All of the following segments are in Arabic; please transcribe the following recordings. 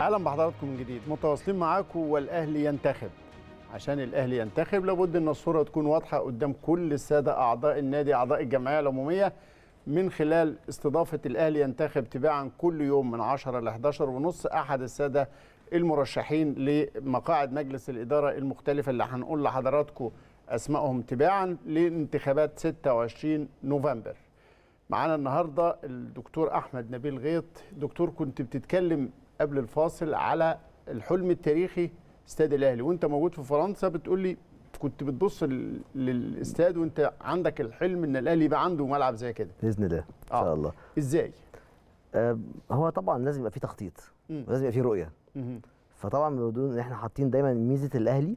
اهلا بحضراتكم من جديد متواصلين معاكم والاهلي ينتخب عشان الاهلي ينتخب لابد ان الصوره تكون واضحه قدام كل الساده اعضاء النادي اعضاء الجمعيه العموميه من خلال استضافه الاهلي ينتخب تباعا كل يوم من 10 ل 11 ونص احد الساده المرشحين لمقاعد مجلس الاداره المختلفه اللي هنقول لحضراتكم اسمائهم تباعا لانتخابات 26 نوفمبر معانا النهارده الدكتور احمد نبيل غيط دكتور كنت بتتكلم قبل الفاصل على الحلم التاريخي استاد الاهلي وانت موجود في فرنسا بتقول لي كنت بتبص للاستاد وانت عندك الحلم ان الاهلي يبقى عنده ملعب زي كده باذن الله ان شاء آه. الله ازاي آه، هو طبعا لازم يبقى في تخطيط ولازم يبقى في رؤيه فطبعا بدون احنا حاطين دايما ميزه الاهلي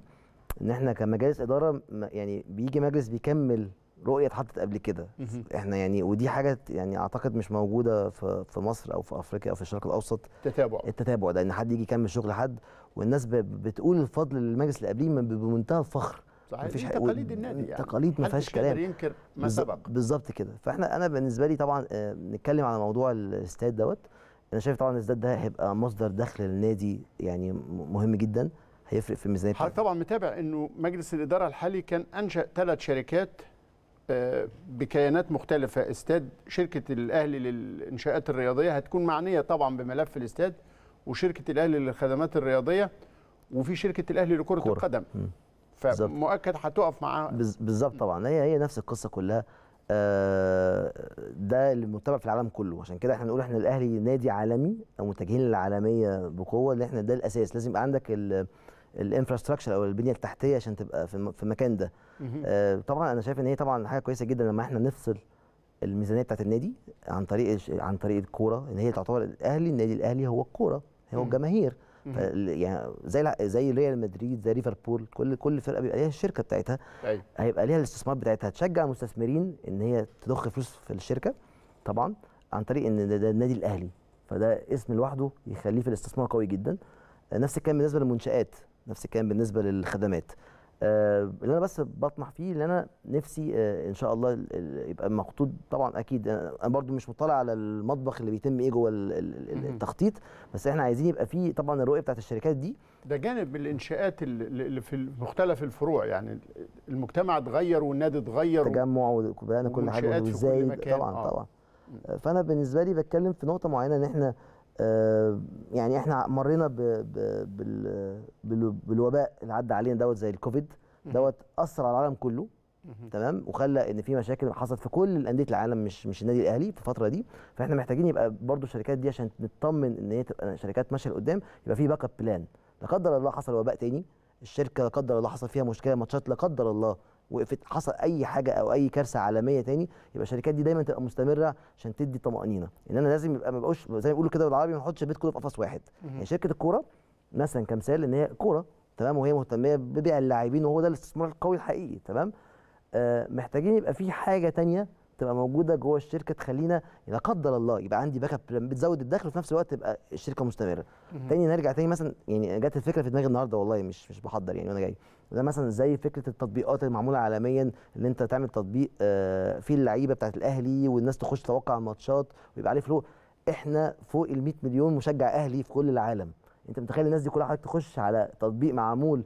ان احنا كمجالس اداره يعني بيجي مجلس بيكمل رؤيه اتحطت قبل كده احنا يعني ودي حاجه يعني اعتقد مش موجوده في في مصر او في افريقيا او في الشرق الاوسط التتابع التتابع ده ان حد يجي يكمل شغل حد والناس بتقول الفضل للمجلس اللي قبليه بمنتهى الفخر صحيح مفيش حاجه تقاليد النادي يعني تقاليد ما فيهاش كلام ينكر ما سبق بالظبط كده فاحنا انا بالنسبه لي طبعا آه، نتكلم على موضوع الاستاد دوت انا شايف طبعا الاستاد ده هيبقى مصدر دخل للنادي يعني مهم جدا هيفرق في الميزانيه حضرتك طبعا متابع انه مجلس الاداره الحالي كان انشا ثلاث شركات آه، بكيانات مختلفه استاد شركه الاهلي للانشاءات الرياضيه هتكون معنيه طبعا بملف الاستاد وشركه الاهلي للخدمات الرياضيه وفي شركه الاهلي لكره كرة. القدم م. فمؤكد هتقف معاها بالظبط طبعا هي هي نفس القصه كلها آه، ده اللي متبع في العالم كله عشان كده احنا نقول احنا الاهلي نادي عالمي او متجهين للعالميه بقوه ان احنا ده الاساس لازم يبقى عندك الانفراستراكشر او البنيه التحتيه عشان تبقى في المكان ده آه، طبعا انا شايف ان هي طبعا حاجه كويسه جدا لما احنا نفصل الميزانيه بتاعت النادي عن طريق عن طريق الكوره ان هي تعتبر الاهلي النادي الاهلي هو الكوره هو الجماهير يعني زي زي ريال مدريد زي ليفربول كل كل فرقه بيبقى ليها الشركه بتاعتها أيوه. هيبقى ليها الاستثمار بتاعتها تشجع المستثمرين ان هي تضخ فلوس في الشركه طبعا عن طريق ان ده, ده النادي الاهلي فده اسم لوحده يخليه في الاستثمار قوي جدا نفس الكلام بالنسبه للمنشات نفس الكلام بالنسبه للخدمات آه، اللي انا بس بطمح فيه اللي انا نفسي آه، ان شاء الله يبقى المقطود طبعا اكيد انا برضو مش مطلع على المطبخ اللي بيتم ايه جوه التخطيط بس احنا عايزين يبقى فيه طبعا الرؤيه بتاعت الشركات دي ده جانب الانشاءات اللي في مختلف الفروع يعني المجتمع اتغير والنادي اتغير تجمع وكل حاجه وازاي طبعا آه. طبعا فانا بالنسبه لي بتكلم في نقطه معينه ان احنا يعني احنا مرينا ب ب بال بالوباء اللي عدى علينا دوت زي الكوفيد دوت اثر على العالم كله تمام وخلى ان في مشاكل حصلت في كل انديه العالم مش مش النادي الاهلي في الفتره دي فاحنا محتاجين يبقى برضو الشركات دي عشان نطمن ان هي تبقى شركات ماشيه لقدام يبقى في باك اب بلان لا قدر الله حصل وباء تاني الشركه لا قدر الله حصل فيها مشكله ماتشات لا قدر الله وقفت حصل اي حاجه او اي كارثه عالميه تاني يبقى الشركات دي دايما تبقى مستمره عشان تدي طمانينه ان انا لازم يبقى ما بقوش زي ما بيقولوا كده بالعربي ما نحطش البيت كله في قفص واحد يعني شركه الكوره مثلا كمثال ان هي كوره تمام وهي مهتميه ببيع اللاعبين وهو ده الاستثمار القوي الحقيقي تمام آه محتاجين يبقى في حاجه تانية تبقى موجوده جوه الشركه تخلينا لا قدر الله يبقى عندي باك اب بلان بتزود الدخل وفي نفس الوقت تبقى الشركه مستمره تاني نرجع تاني مثلا يعني جت الفكره في دماغي النهارده والله مش مش بحضر يعني وانا جاي ده مثلا زي فكره التطبيقات المعموله عالميا اللي انت تعمل تطبيق آه، فيه اللعيبه بتاعت الاهلي والناس تخش توقع الماتشات ويبقى عليه فلوس احنا فوق ال 100 مليون مشجع اهلي في كل العالم انت متخيل الناس دي كلها حضرتك تخش على تطبيق معمول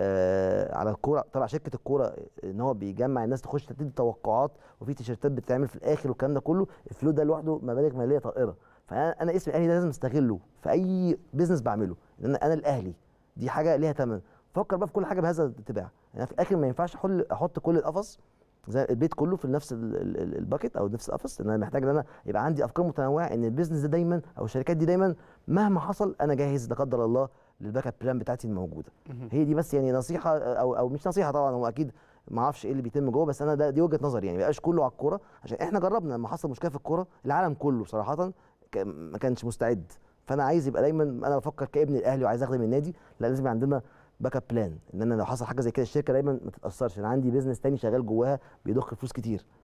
آه على الكوره طبعا شركه الكوره آه، ان هو بيجمع الناس تخش تدي توقعات وفي تيشيرتات بتتعمل في الاخر والكلام ده كله الفلو ده لوحده مبالغ ماليه طائره فانا اسم الاهلي ده لازم استغله في اي بزنس بعمله لان انا الاهلي دي حاجه ليها ثمن فكر بقى في كل حاجه بهذا الاتباع يعني في الاخر ما ينفعش احط كل القفص زي البيت كله في نفس الباكيت او نفس القفص ان انا محتاج ان انا يبقى عندي افكار متنوعه ان البيزنس ده دايما او الشركات دي دايما مهما حصل انا جاهز لا قدر الله للباك اب بلان بتاعتي الموجوده هي دي بس يعني نصيحه او او مش نصيحه طبعا هو اكيد ما اعرفش ايه اللي بيتم جوه بس انا ده دي وجهه نظري يعني ما يبقاش كله على الكوره عشان احنا جربنا لما حصل مشكله في الكوره العالم كله صراحه ما كانش مستعد فانا عايز يبقى دايما انا بفكر كابن الاهلي وعايز اخدم النادي لا لازم عندنا باك اب بلان ان انا لو حصل حاجه زي كده الشركه دايما ما تتاثرش انا عندي بيزنس تاني شغال جواها بيضخ فلوس كتير